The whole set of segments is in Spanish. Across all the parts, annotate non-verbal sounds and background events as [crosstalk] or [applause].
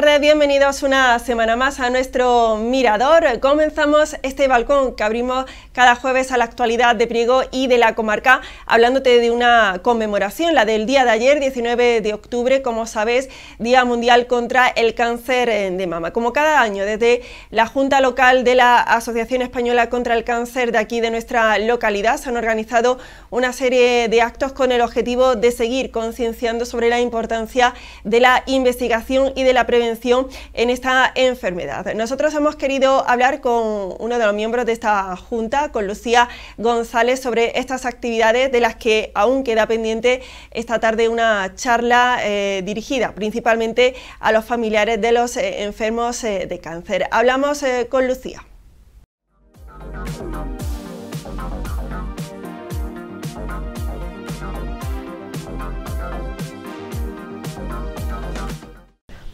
dejar bienvenidos una semana más a nuestro mirador. Comenzamos este balcón que abrimos cada jueves a la actualidad de Priego y de la comarca, hablándote de una conmemoración, la del día de ayer, 19 de octubre, como sabes, Día Mundial contra el Cáncer de Mama. Como cada año, desde la Junta Local de la Asociación Española contra el Cáncer de aquí de nuestra localidad, se han organizado una serie de actos con el objetivo de seguir concienciando sobre la importancia de la investigación y de la prevención en esta enfermedad. Nosotros hemos querido hablar con uno de los miembros de esta junta, con Lucía González, sobre estas actividades de las que aún queda pendiente esta tarde una charla eh, dirigida principalmente a los familiares de los eh, enfermos eh, de cáncer. Hablamos con Lucía.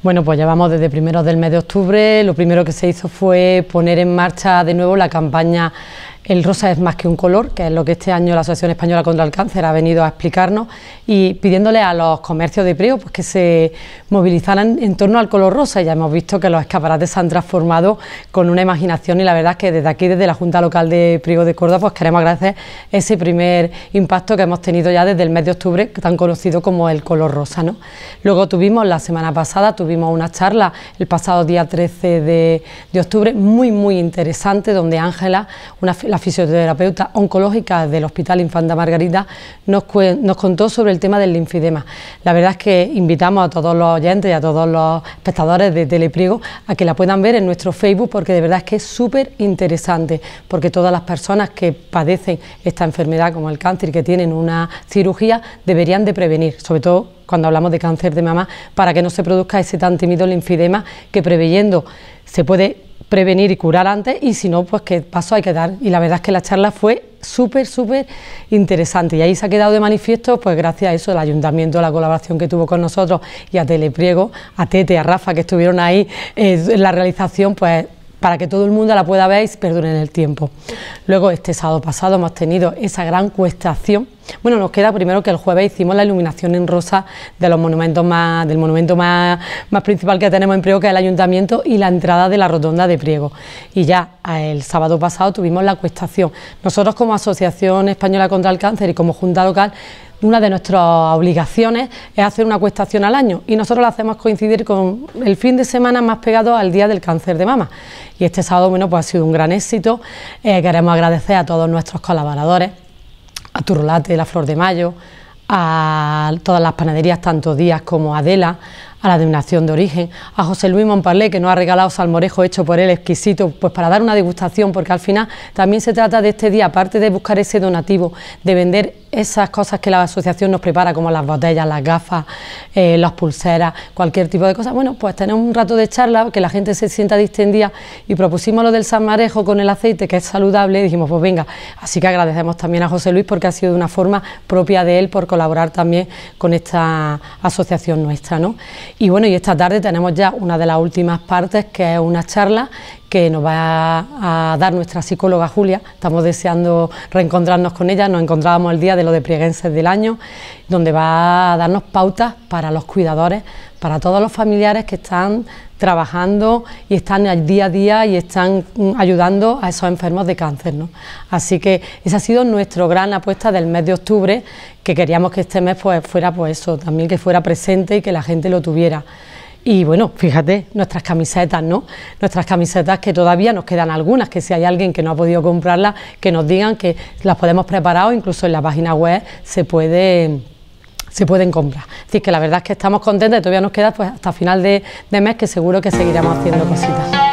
Bueno, pues llevamos desde primeros del mes de octubre. Lo primero que se hizo fue poner en marcha de nuevo la campaña el rosa es más que un color, que es lo que este año la Asociación Española contra el Cáncer ha venido a explicarnos y pidiéndole a los comercios de Priego... pues, que se movilizaran en torno al color rosa. Ya hemos visto que los escaparates se han transformado con una imaginación y la verdad es que desde aquí, desde la Junta Local de Priego de Córdoba, pues queremos agradecer ese primer impacto que hemos tenido ya desde el mes de octubre, tan conocido como el color rosa. ¿no? Luego tuvimos la semana pasada, tuvimos una charla el pasado día 13 de, octubre, muy, muy interesante, donde Ángela, una la fisioterapeuta oncológica del Hospital Infanta Margarita, nos, contó sobre el tema del linfidema. La verdad es que invitamos a todos los oyentes y a todos los espectadores de Telepriego a que la puedan ver en nuestro Facebook porque de verdad es que es súper interesante, porque todas las personas que padecen esta enfermedad como el cáncer, y que tienen una cirugía, deberían de prevenir, sobre todo cuando hablamos de cáncer de mama, para que no se produzca ese tan tímido linfidema que preveyendo se puede prevenir y curar antes y si no, pues qué paso hay que dar. Y la verdad es que la charla fue súper, súper interesante y ahí se ha quedado de manifiesto, pues gracias a eso, el ayuntamiento, la colaboración que tuvo con nosotros y a Telepriego, a Tete, a Rafa, que estuvieron ahí eh, en la realización, pues para que todo el mundo la pueda ver y perdure en el tiempo. Luego, este sábado pasado hemos tenido esa gran cuestación. Bueno, nos queda primero que el jueves hicimos la iluminación en rosa de los monumentos más, del monumento más, más principal que tenemos en Priego, que es el ayuntamiento, y la entrada de la rotonda de Priego. Y ya eh, el sábado pasado tuvimos la cuestación. Nosotros como Asociación Española contra el Cáncer y como Junta Local una de nuestras obligaciones es hacer una acuestación al año y nosotros la hacemos coincidir con el fin de semana más pegado al Día del Cáncer de Mama. Y este sábado, bueno, pues ha sido un gran éxito. Eh, queremos agradecer a todos nuestros colaboradores, a Turulate, La Flor de Mayo, a todas las panaderías, tanto Díaz como Adela, a la denominación de origen, a José Luis Montparlé, que nos ha regalado salmorejo hecho por él, exquisito, pues para dar una degustación, porque al final también se trata de este día, aparte de buscar ese donativo, de vender esas cosas que la asociación nos prepara, como las botellas, las gafas, eh, las pulseras, cualquier tipo de cosas. Bueno, pues tenemos un rato de charla, que la gente se sienta distendida y propusimos lo del salmorejo con el aceite, que es saludable, dijimos, pues venga, así que agradecemos también a José Luis porque ha sido de una forma propia de él por colaborar también con esta asociación nuestra, ¿no? Y bueno, y esta tarde tenemos ya una de las últimas partes, que es una charla que nos va a dar nuestra psicóloga Julia. Estamos deseando reencontrarnos con ella. Nos encontrábamos el día de los deprieguenses del año, donde va a darnos pautas para los cuidadores, para todos los familiares que están trabajando y están al día a día y están mm, ayudando a esos enfermos de cáncer. ¿no? Así que esa ha sido nuestra gran apuesta del mes de octubre, que queríamos que este mes pues, fuera pues eso, también que fuera presente y que la gente lo tuviera. Y bueno, fíjate, nuestras camisetas, ¿no? Nuestras camisetas que todavía nos quedan algunas, que si hay alguien que no ha podido comprarlas, que nos digan que las podemos preparar o incluso en la página web se puede se pueden comprar. Es que la verdad es que estamos contentos y todavía nos queda pues, hasta final de, de mes que seguro que seguiremos haciendo cositas.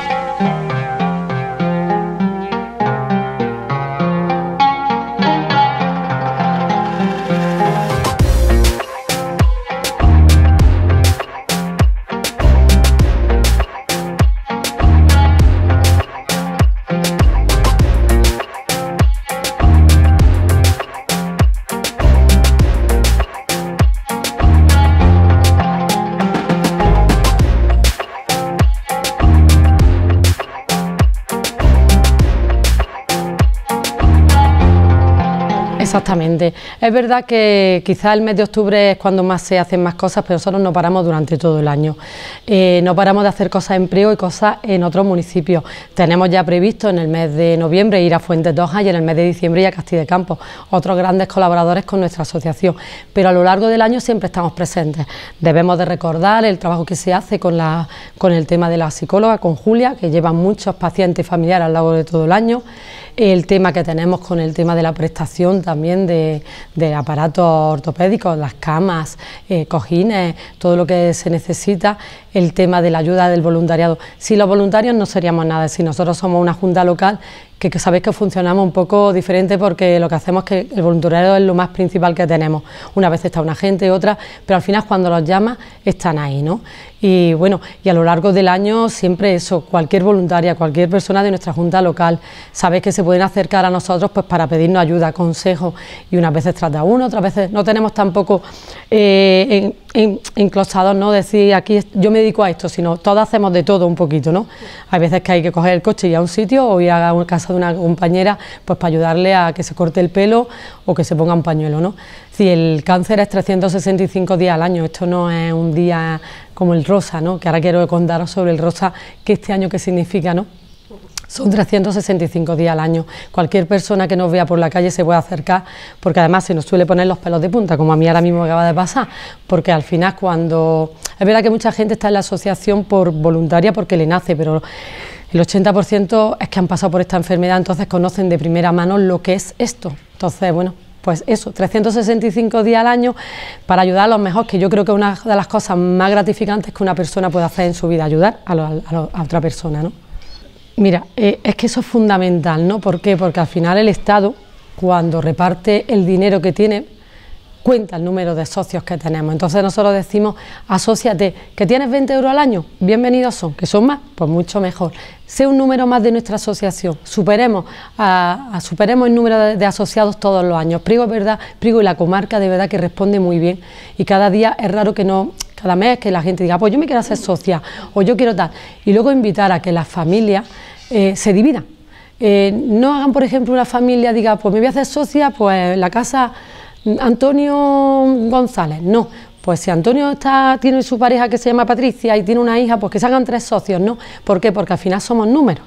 Exactamente. Es verdad que quizá el mes de octubre es cuando más se hacen más cosas, pero nosotros no paramos durante todo el año. Eh, no paramos de hacer cosas en Priego y cosas en otros municipios. Tenemos ya previsto en el mes de noviembre ir a Fuentes Doja y en el mes de diciembre ir a Castilla Campos, otros grandes colaboradores con nuestra asociación. Pero a lo largo del año siempre estamos presentes. Debemos de recordar el trabajo que se hace con, la, con el tema de la psicóloga, con Julia, que lleva muchos pacientes familiares a lo largo de todo el año el tema que tenemos con el tema de la prestación también de, de aparatos ortopédicos, las camas, eh, cojines, todo lo que se necesita, el tema de la ayuda del voluntariado. Si los voluntarios no seríamos nada, si nosotros somos una junta local que, sabéis que funcionamos un poco diferente porque lo que hacemos es que el voluntariado es lo más principal que tenemos. Una vez está una gente, otra, pero al final cuando los llama, están ahí, ¿no? Y bueno, y a lo largo del año siempre eso, cualquier voluntaria, cualquier persona de nuestra junta local, sabéis que se pueden acercar a nosotros pues para pedirnos ayuda, consejos, y unas veces trata uno, otras veces no tenemos tampoco eh, enclosados, no decir aquí yo me dedico a esto, sino todos hacemos de todo un poquito, ¿no? Hay veces que hay que coger el coche y ir a un sitio o ir a una casa de una compañera pues para ayudarle a que se corte el pelo o que se ponga un pañuelo, ¿no? Si el cáncer es 365 días al año, esto no es un día como el rosa, ¿no? Que ahora quiero contaros sobre el rosa, que este año qué significa, ¿no? Son 365 días al año. Cualquier persona que nos vea por la calle se puede acercar, porque además se nos suele poner los pelos de punta, como a mí ahora mismo me acaba de pasar, porque al final cuando... Es verdad que mucha gente está en la asociación por voluntaria porque le nace, pero el 80% es que han pasado por esta enfermedad, entonces conocen de primera mano lo que es esto. Entonces, bueno, pues eso, 365 días al año para ayudar a los mejores, que yo creo que es una de las cosas más gratificantes que una persona puede hacer en su vida, ayudar a, a otra persona, ¿no? Mira, eh, es que eso es fundamental, ¿no? ¿Por qué? Porque al final el Estado, cuando reparte el dinero que tiene, cuenta el número de socios que tenemos. Entonces nosotros decimos, asóciate, que tienes 20 euros al año, bienvenidos son, que son más, pues mucho mejor. Sé un número más de nuestra asociación, superemos, superemos el número de, de, asociados todos los años. Prigo es verdad, Prigo y la comarca de verdad que responde muy bien y cada día es raro que no cada mes que la gente diga, pues yo me quiero hacer socia o yo quiero tal. Y luego invitar a que las familias eh, se dividan. Eh, no hagan, por ejemplo, una familia diga, pues me voy a hacer socia, pues la casa Antonio González. No, pues si Antonio está, tiene su pareja que se llama Patricia y tiene una hija, pues que se hagan tres socios, ¿no? ¿Por qué? Porque al final somos números.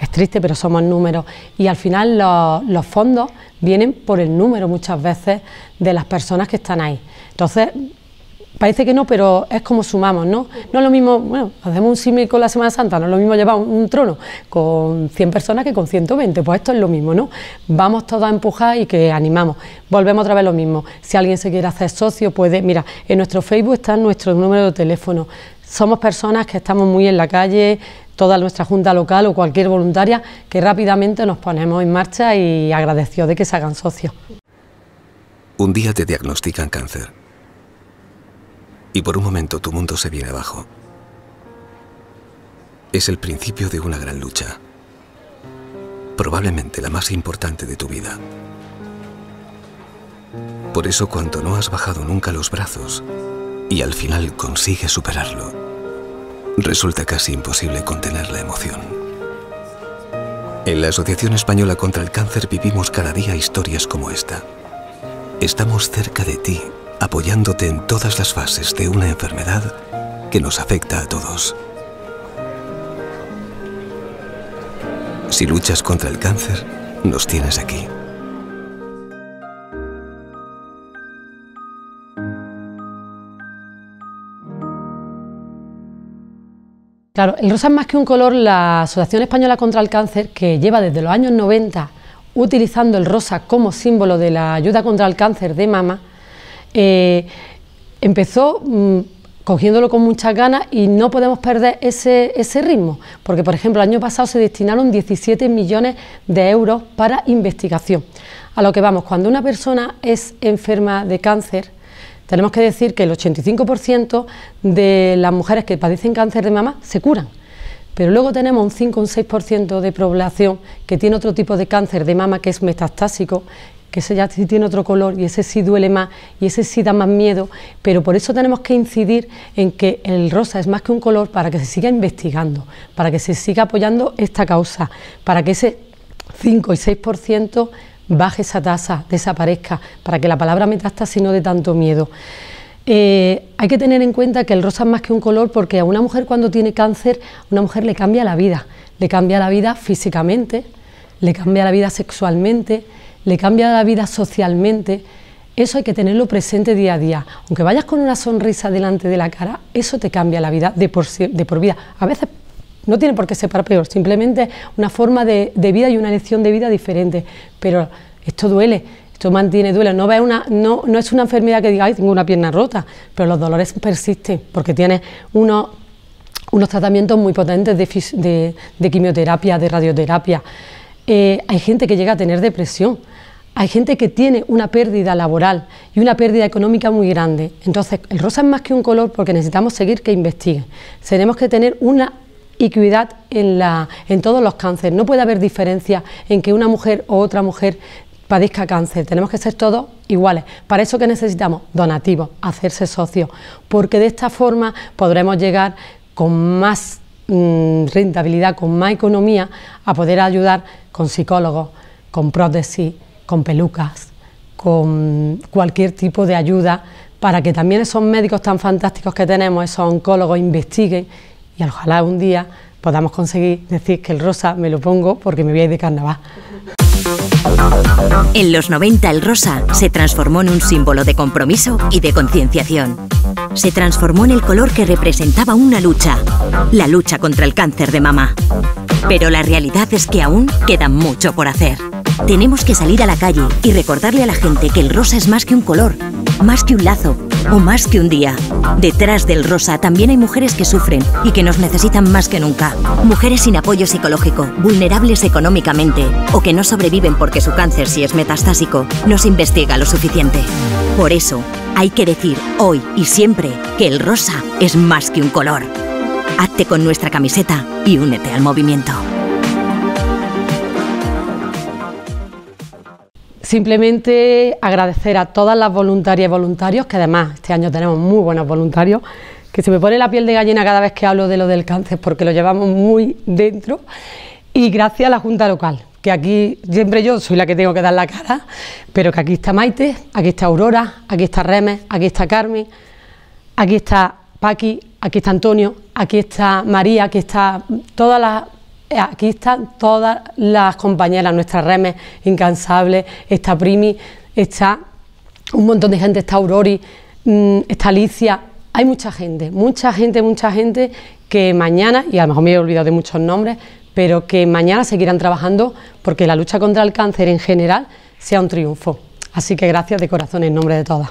Es triste, pero somos números. Y al final los, los fondos vienen por el número muchas veces de las personas que están ahí. Entonces, Parece que no, pero es como sumamos, ¿no? No es lo mismo, bueno, hacemos un símil con la Semana Santa, no es lo mismo llevar un, trono con 100 personas que con 120, pues esto es lo mismo, ¿no? Vamos todos a empujar y que animamos. Volvemos otra vez lo mismo. Si alguien se quiere hacer socio, puede, mira, en nuestro Facebook está nuestro número de teléfono. Somos personas que estamos muy en la calle, toda nuestra junta local o cualquier voluntaria, que rápidamente nos ponemos en marcha y agradeció de que se hagan socios. Un día te diagnostican cáncer y por un momento tu mundo se viene abajo. Es el principio de una gran lucha, probablemente la más importante de tu vida. Por eso cuando no has bajado nunca los brazos y al final consigues superarlo, resulta casi imposible contener la emoción. En la Asociación Española contra el Cáncer vivimos cada día historias como esta. Estamos cerca de ti apoyándote en todas las fases de una enfermedad que nos afecta a todos. Si luchas contra el cáncer, nos tienes aquí. Claro, el rosa es más que un color, la Asociación Española contra el Cáncer, que lleva desde los años 90 utilizando el rosa como símbolo de la ayuda contra el cáncer de mama, eh, empezó mm, cogiéndolo con muchas ganas y no podemos perder ese, ese ritmo, porque por ejemplo el año pasado se destinaron 17 millones de euros para investigación. A lo que vamos, cuando una persona es enferma de cáncer, tenemos que decir que el 85% de las mujeres que padecen cáncer de mama se curan. Pero luego tenemos un 5 o un 6% de población que tiene otro tipo de cáncer de mama que es metastásico, que ese ya tiene otro color y ese sí duele más y ese sí da más miedo, pero por eso tenemos que incidir en que el rosa es más que un color para que se siga investigando, para que se siga apoyando esta causa, para que ese 5 y 6% baje esa tasa, desaparezca, para que la palabra metástasis no dé tanto miedo. Eh, hay que tener en cuenta que el rosa es más que un color porque a una mujer cuando tiene cáncer, una mujer le cambia la vida, le cambia la vida físicamente, le cambia la vida sexualmente, le cambia la vida socialmente. Eso hay que tenerlo presente día a día. Aunque vayas con una sonrisa delante de la cara, eso te cambia la vida de por, vida. A veces no tiene por qué ser para peor, simplemente una forma de, de vida y una elección de vida diferente. Pero esto duele ...tú mantiene duelo. No, una, no, es una enfermedad que digáis, tengo una pierna rota, pero los dolores persisten porque tienes unos tratamientos muy potentes de, quimioterapia, de radioterapia. Eh, hay gente que llega a tener depresión, hay gente que tiene una pérdida laboral y una pérdida económica muy grande. Entonces, el rosa es más que un color porque necesitamos seguir que investiguen. Tenemos que tener una equidad en, la, en todos los cánceres. No puede haber diferencia en que una mujer o otra mujer padezca cáncer. Tenemos que ser todos iguales. Para eso que necesitamos donativos, hacerse socios, porque de esta forma podremos llegar con más mm, rentabilidad, con más economía, a poder ayudar con psicólogos, con prótesis, con pelucas, con cualquier tipo de ayuda, para que también esos médicos tan fantásticos que tenemos, esos oncólogos, investiguen y ojalá un día podamos conseguir decir que el rosa me lo pongo porque me voy a ir de carnaval. En los 90 el rosa se transformó en un símbolo de compromiso y de concienciación. Se transformó en el color que representaba una lucha, la lucha contra el cáncer de mama. Pero la realidad es que aún queda mucho por hacer. Tenemos que salir a la calle y recordarle a la gente que el rosa es más que un color, más que un lazo, o más que un día. Detrás del rosa también hay mujeres que sufren y que nos necesitan más que nunca. Mujeres sin apoyo psicológico, vulnerables económicamente o que no sobreviven porque su cáncer, si es metastásico, no se investiga lo suficiente. Por eso, hay que decir hoy y siempre que el rosa es más que un color. Hazte con nuestra camiseta y únete al movimiento. Simplemente agradecer a todas las voluntarias y voluntarios, que además este año tenemos muy buenos voluntarios, que se me pone la piel de gallina cada vez que hablo de lo del cáncer porque lo llevamos muy dentro. Y gracias a la Junta Local, que aquí siempre yo soy la que tengo que dar la cara, pero que aquí está Maite, aquí está Aurora, aquí está Remes, aquí está Carmen, aquí está Paqui, aquí está Antonio, aquí está María, aquí está todas las eh, aquí están todas las compañeras, ...nuestra remes Incansable, está Primi, está un montón de gente, está Aurori, mm, está Alicia, hay mucha gente, mucha gente, mucha gente que mañana, y a lo mejor me he olvidado de muchos nombres, pero que mañana seguirán trabajando porque la lucha contra el cáncer en general sea un triunfo. Así que gracias de corazón en nombre de todas.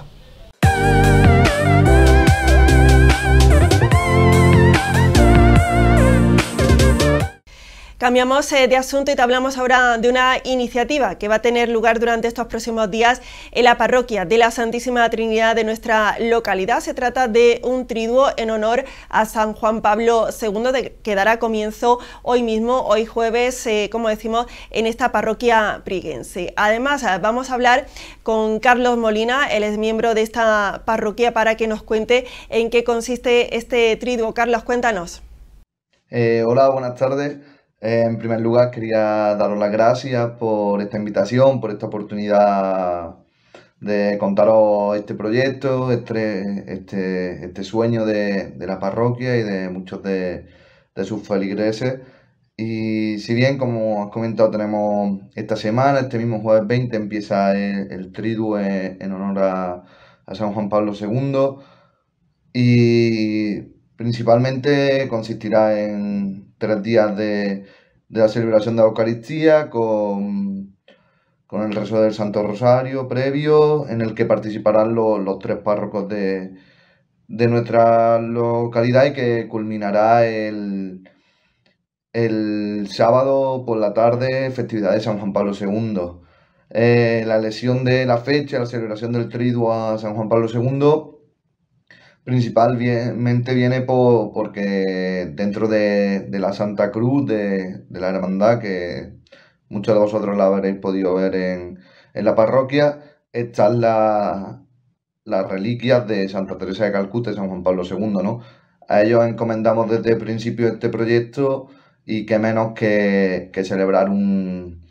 Cambiamos eh, de asunto y te hablamos ahora de una iniciativa que va a tener lugar durante estos próximos días en la parroquia de la Santísima Trinidad de nuestra localidad. Se trata de un triduo en honor a San Juan Pablo II que dará comienzo hoy mismo, hoy jueves, eh, como decimos, en esta parroquia priguense. Además, ah, vamos a hablar con Carlos Molina, él es miembro de esta parroquia, para que nos cuente en qué consiste este triduo. Carlos, cuéntanos. Eh, hola, buenas tardes en primer lugar, quería daros las gracias por esta invitación, por esta oportunidad de contaros este proyecto, este, este, este sueño de, la parroquia y de muchos de, sus feligreses. Y si bien, como has comentado, tenemos esta semana, este mismo jueves 20, empieza el, el en, honor a, a San Juan Pablo II. Y principalmente consistirá en tres días de, la celebración de la Eucaristía con, con, el rezo del Santo Rosario previo, en el que participarán los tres párrocos de, nuestra localidad y que culminará el, el sábado por la tarde, festividad de San Juan Pablo II. Eh, la lesión de la fecha, la celebración del triduo a San Juan Pablo II principalmente viene por, porque dentro de, la Santa Cruz, de, la hermandad, que muchos de vosotros la habréis podido ver en, la parroquia, están las reliquias de Santa Teresa de Calcuta y San Juan Pablo II, ¿no? A ellos encomendamos desde el principio este proyecto y que menos que celebrar un,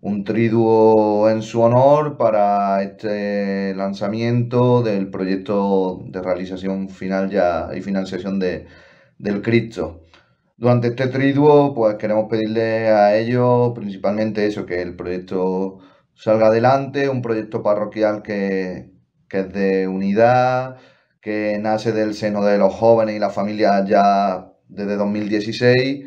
un triduo en su honor para este lanzamiento del proyecto de realización final ya y financiación del Cristo. Durante este triduo, pues queremos pedirle a ellos principalmente eso, que el proyecto salga adelante, un proyecto parroquial que, que es de unidad, que nace del seno de los jóvenes y las familias ya desde 2016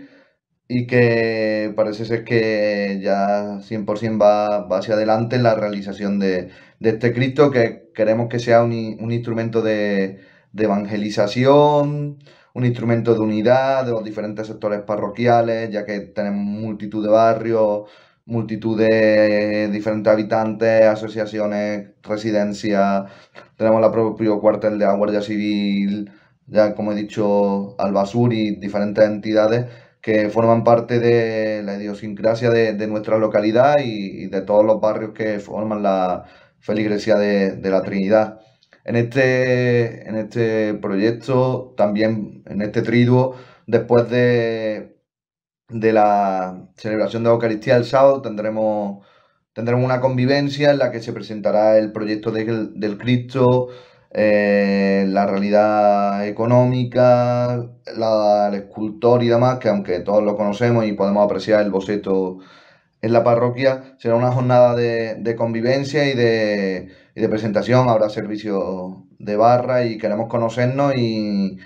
y que parece ser que ya 100% va, hacia adelante la realización de, este Cristo, que queremos que sea un, instrumento de, de, evangelización, un instrumento de unidad de los diferentes sectores parroquiales, ya que tenemos multitud de barrios, multitud de eh, diferentes habitantes, asociaciones, residencias, tenemos el propio cuartel de la Guardia Civil, ya como he dicho, Albasur y diferentes entidades que forman parte de la idiosincrasia de, nuestra localidad y, de todos los barrios que forman la feligresía de, de, la Trinidad. En este, en este proyecto, también en este triduo, después de, de la celebración de Eucaristía el sábado, tendremos, tendremos una convivencia en la que se presentará el proyecto del Cristo, eh, la realidad económica, la, el escultor y demás, que aunque todos lo conocemos y podemos apreciar el boceto en la parroquia, será una jornada de, convivencia y de, de, presentación, habrá servicio de barra y queremos conocernos y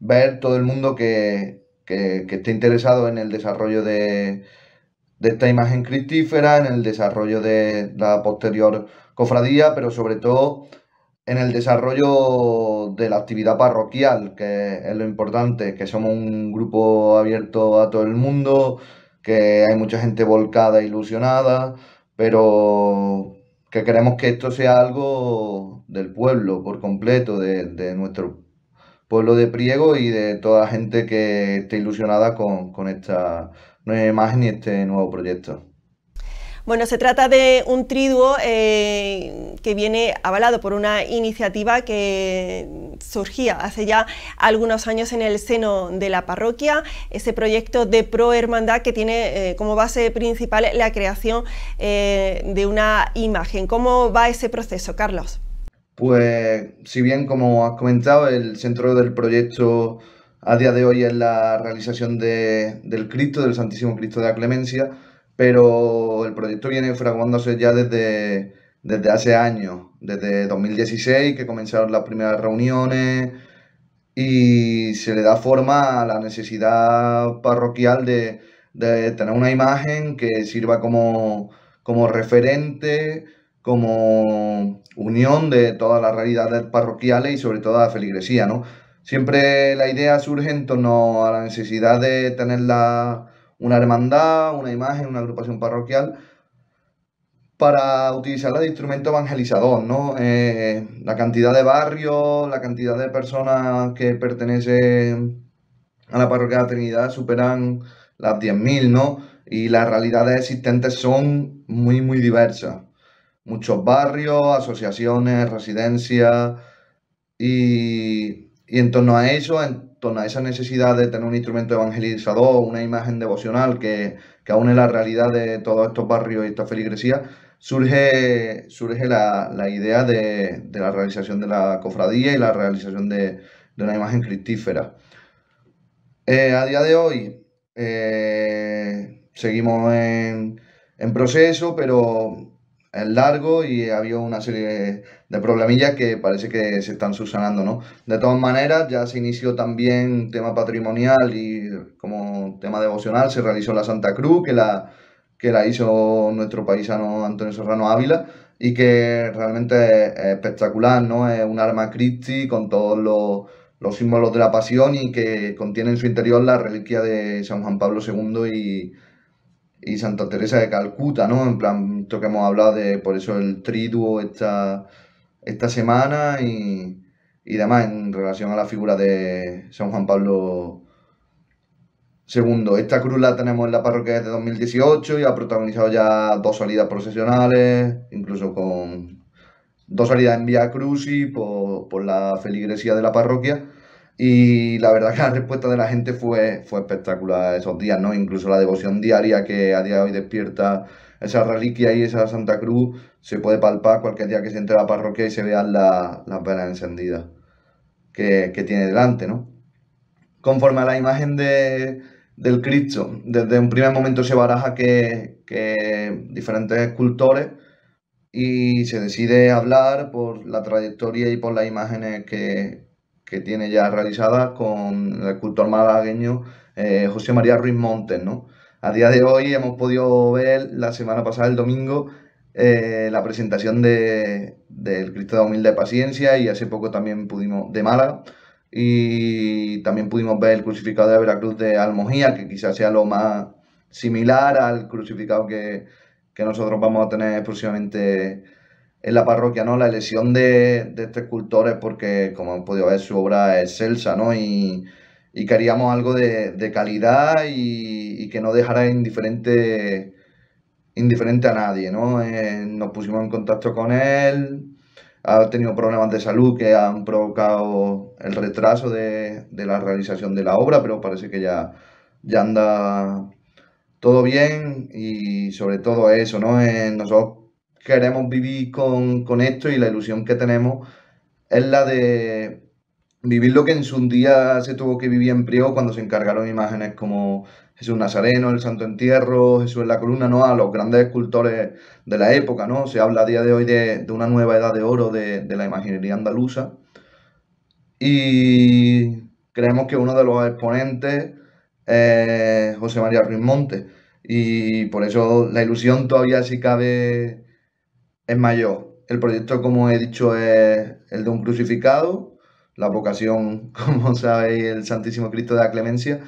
ver todo el mundo que, esté interesado en el desarrollo de, de esta imagen cristífera, en el desarrollo de la posterior cofradía, pero sobre todo en el desarrollo de la actividad parroquial, que es lo importante, que somos un grupo abierto a todo el mundo, que hay mucha gente volcada, e ilusionada, pero que queremos que esto sea algo del pueblo por completo, de, nuestro pueblo de Priego y de toda la gente que esté ilusionada con esta nueva imagen y este nuevo proyecto. Bueno, se trata de un triduo eh, que viene avalado por una iniciativa que surgía hace ya algunos años en el seno de la parroquia, ese proyecto de prohermandad que tiene eh, como base principal la creación eh, de una imagen. ¿Cómo va ese proceso, Carlos? Pues si bien, como has comentado, el centro del proyecto a día de hoy es la realización del Cristo, del Santísimo Cristo de la Clemencia, pero el proyecto viene fraguándose ya desde, desde hace años, desde 2016 que comenzaron las primeras reuniones y se le da forma a la necesidad parroquial de, de tener una imagen que sirva como, como referente, como unión de todas las realidades parroquiales y sobre todo la feligresía, ¿no? Siempre la idea surge en torno a la necesidad de tener la, una hermandad, una imagen, una agrupación parroquial, para utilizarla de instrumento evangelizador, ¿no? Eh, la cantidad de barrios, la cantidad de personas que pertenecen a la parroquia de la Trinidad superan las 10.000, ¿no? Y las realidades existentes son muy, muy diversas. Muchos barrios, asociaciones, residencias, y, y en torno a eso, torno a esa necesidad de tener un instrumento evangelizador, una imagen devocional que, que la realidad de todos estos barrios y esta feligresía, surge, surge la, idea de, la realización de la cofradía y la realización de, una imagen cristífera. Eh, a día de hoy eh, seguimos en, en proceso, pero largo y había una serie de problemillas que parece que se están subsanando, ¿no? De todas maneras, ya se inició también tema patrimonial y como tema devocional, se realizó la Santa Cruz, que la, que la hizo nuestro paisano Antonio Serrano Ávila, y que realmente es espectacular, ¿no? Es un arma Christi con todos los, los símbolos de la pasión y que contiene en su interior la reliquia de San Juan Pablo II y y Santa Teresa de Calcuta, ¿no? En plan, esto que hemos hablado de, por eso el triduo esta, esta semana y, y demás en relación a la figura de San Juan Pablo II. Esta cruz la tenemos en la parroquia desde 2018 y ha protagonizado ya dos salidas procesionales, incluso con dos salidas en Vía Cruz y por la feligresía de la parroquia y la verdad que la respuesta de la gente fue, fue espectacular esos días, ¿no? Incluso la devoción diaria que a día de hoy despierta esa reliquia y esa Santa Cruz se puede palpar cualquier día que se entre a la parroquia y se vean las velas encendidas que, tiene delante, ¿no? Conforme a la imagen del Cristo, desde un primer momento se baraja que, que diferentes escultores y se decide hablar por la trayectoria y por las imágenes que, que tiene ya realizada con el escultor malagueño eh, José María Ruiz Montes. ¿no? A día de hoy hemos podido ver la semana pasada, el domingo, eh, la presentación del Cristo de Humilde Paciencia y hace poco también pudimos, de Málaga, y también pudimos ver el crucificado de Veracruz de Almojía, que quizás sea lo más similar al crucificado que, que nosotros vamos a tener próximamente en la parroquia, ¿no? La elección de, este escultor es porque como han podido ver, su obra es excelsa ¿no? Y, y queríamos algo de, calidad y, que no dejara indiferente, indiferente a nadie, ¿no? Eh, nos pusimos en contacto con él, ha tenido problemas de salud que han provocado el retraso de, la realización de la obra, pero parece que ya, ya anda todo bien y sobre todo eso, ¿no? Eh, nosotros queremos vivir con, esto y la ilusión que tenemos es la de vivir lo que en su día se tuvo que vivir en Priego cuando se encargaron imágenes como Jesús Nazareno, el Santo Entierro, Jesús en la Columna, ¿no? a los grandes escultores de la época. ¿no? Se habla a día de hoy de, una nueva edad de oro de, de, la imaginería andaluza. Y creemos que uno de los exponentes es José María Ruiz Monte. Y por eso la ilusión todavía sí cabe es mayor. El proyecto, como he dicho, es el de un crucificado, la vocación, [laughs] como sabéis, el Santísimo Cristo de la Clemencia,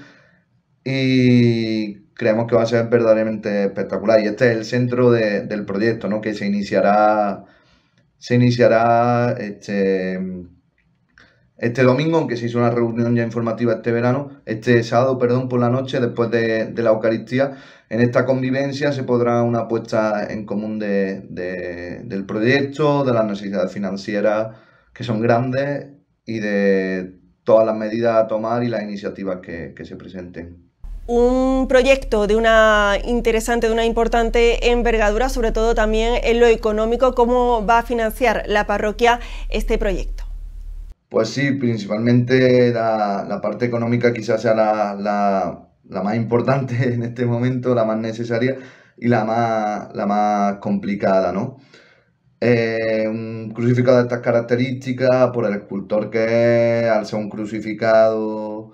y creemos que va a ser verdaderamente espectacular. Y este es el centro del proyecto, ¿no? que se iniciará, se iniciará este, este domingo, aunque se hizo una reunión ya informativa este verano, este sábado, perdón, por la noche, después de, de la Eucaristía, en esta convivencia se podrá una apuesta en común del proyecto, de las necesidades financieras que son grandes y de todas las medidas a tomar y las iniciativas que, se presenten un proyecto de una interesante, de una importante envergadura, sobre todo también en lo económico, ¿cómo va a financiar la parroquia este proyecto? Pues sí, principalmente la, parte económica quizás sea la, la más importante [laughs] en este momento, la más necesaria y la más, la más complicada, ¿no? Eh, un crucificado de estas características, por el escultor que es, al ser un crucificado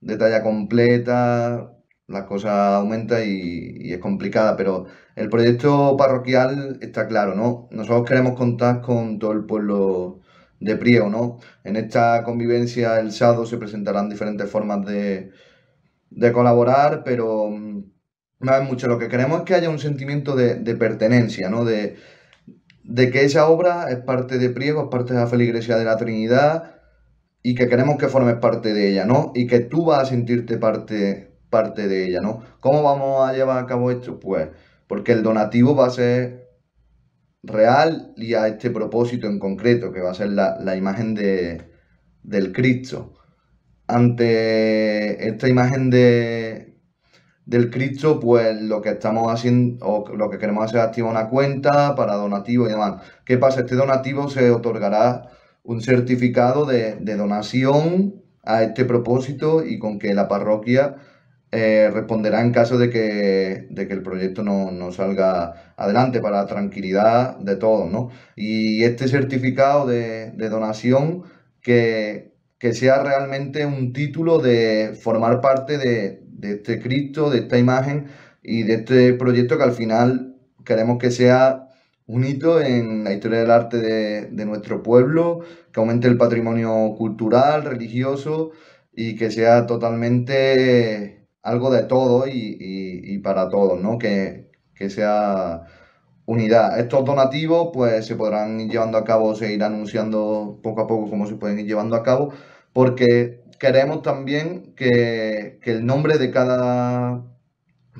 de talla completa, la cosa aumenta y, es complicada, pero el proyecto parroquial está claro, ¿no? Nosotros queremos contar con todo el pueblo de Priego, ¿no? En esta convivencia el sábado se presentarán diferentes formas de, de colaborar, pero mm, es mucho. Lo que queremos es que haya un sentimiento de, pertenencia, ¿no? De, que esa obra es parte de Priego, es parte de la feligresía de la Trinidad y que queremos que formes parte de ella, ¿no? Y que tú vas a sentirte parte, parte de ella, ¿no? ¿Cómo vamos a llevar a cabo esto? Pues porque el donativo va a ser real y a este propósito en concreto, que va a ser la, imagen del Cristo ante esta imagen de, del Cristo, pues lo que estamos haciendo, o lo que queremos hacer es activar una cuenta para donativo y demás. ¿Qué pasa? Este donativo se otorgará un certificado de, donación a este propósito y con que la parroquia eh, responderá en caso de que, que el proyecto no, salga adelante para la tranquilidad de todos, Y este certificado de donación que, que sea realmente un título de formar parte de, este Cristo, de esta imagen y de este proyecto que al final queremos que sea un hito en la historia del arte de, nuestro pueblo, que aumente el patrimonio cultural, religioso y que sea totalmente algo de todo y, para todos, ¿no? Que, que sea unidad. Estos donativos pues se podrán ir llevando a cabo, se irán anunciando poco a poco cómo se pueden ir llevando a cabo, porque queremos también que, el nombre de cada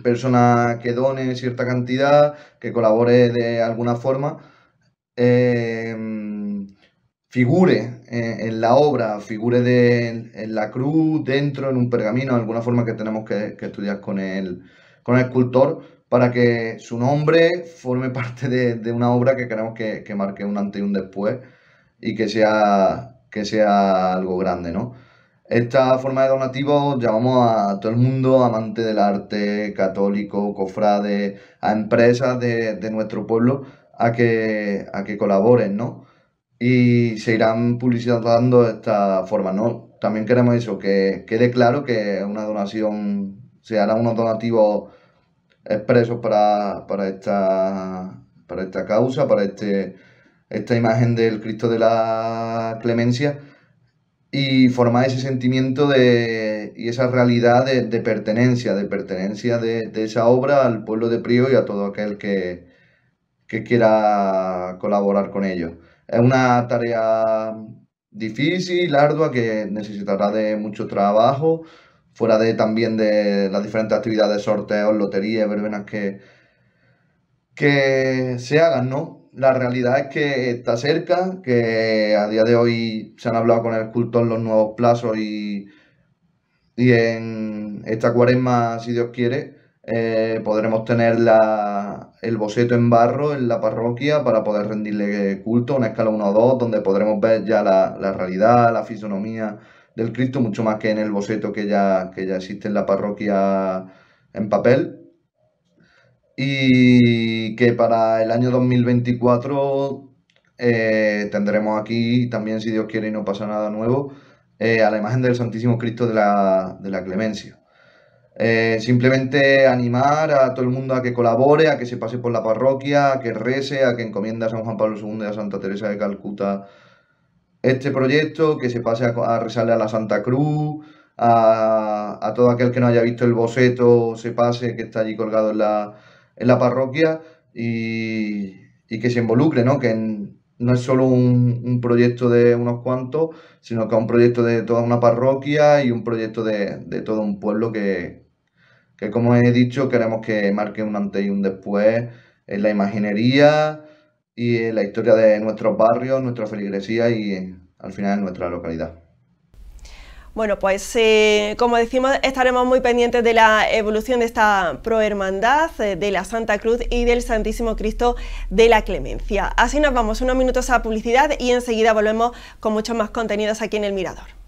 persona que done cierta cantidad, que colabore de alguna forma, em, figure eh, en, la obra, figure en, la cruz, dentro, en un pergamino, de alguna forma que tenemos que, estudiar con con el escultor, para que su nombre forme [laughs] parte de, una obra que queremos que, marque un antes y un después y que sea, que sea algo grande, ¿no? Esta forma de donativo llamamos a todo el mundo, amante del arte, católico, cofrade, a empresas de, nuestro pueblo, a que, a que colaboren, ¿no? Y se irán publicitando esta forma, ¿no? También queremos eso, que quede claro que una donación, se hará unos donativos expresos para, esta, para esta causa, para este, esta imagen del Cristo de la Clemencia y formar ese sentimiento de, y esa realidad de, pertenencia, de pertenencia de, esa obra al pueblo de Prío y a todo aquel que, que quiera colaborar con ellos. Es una tarea difícil, ardua, que necesitará de mucho trabajo, Fuera de también de las diferentes actividades, sorteos, loterías, verbenas que, que se hagan, ¿no? La realidad es que está cerca, que a día de hoy se han hablado con el culto en los nuevos plazos y, y en esta cuaresma, si Dios quiere, eh, podremos tener la, el boceto en barro en la parroquia para poder rendirle culto a una escala 1 a 2, donde podremos ver ya la, la realidad, la fisonomía del Cristo, mucho más que en el boceto que ya, que ya existe en la parroquia en papel. Y que para el año 2024 eh, tendremos aquí también, si Dios quiere y no pasa nada nuevo, eh, a la imagen del Santísimo Cristo de la, Clemencia. Eh, simplemente animar a todo el mundo a que colabore, a que se pase por la parroquia, a que rece, a que encomienda a San Juan Pablo II y a Santa Teresa de Calcuta este proyecto, que se pase a, rezarle a la Santa Cruz, a, todo aquel que no haya visto el boceto, se pase, que está allí colgado en la, en la parroquia y, que se involucre, ¿no? Que no es solo un, proyecto de unos cuantos, sino que es un proyecto de toda una parroquia y un proyecto de, todo un pueblo que, que, como he dicho, queremos que marque un antes y un después en la imaginería, y la historia de nuestros barrios, nuestra feligresía y eh, al final nuestra localidad. Bueno, pues eh, como decimos, estaremos muy pendientes de la evolución de esta prohermandad, eh, de la Santa Cruz y del Santísimo Cristo de la Clemencia. Así nos vamos unos minutos a publicidad y enseguida volvemos con muchos más contenidos aquí en El Mirador.